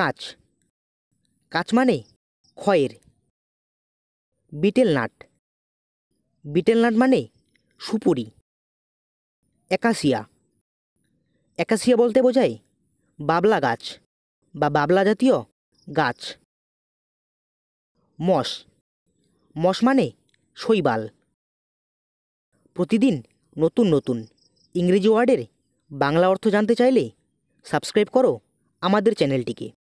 কাঁচ কাঁচ মানে খয়ের বিটেল নাট বিটেল নাট মানে সুপুরি একাশিয়া একাশিয়া বলতে বোঝায় বাবলা গাছ বা বাবলা জাতীয় গাছ মস মস মানে শৈবাল প্রতিদিন নতুন নতুন ইংরেজি ওয়ার্ডের বাংলা অর্থ জানতে চাইলে সাবস্ক্রাইব করো আমাদের চ্যানেলটিকে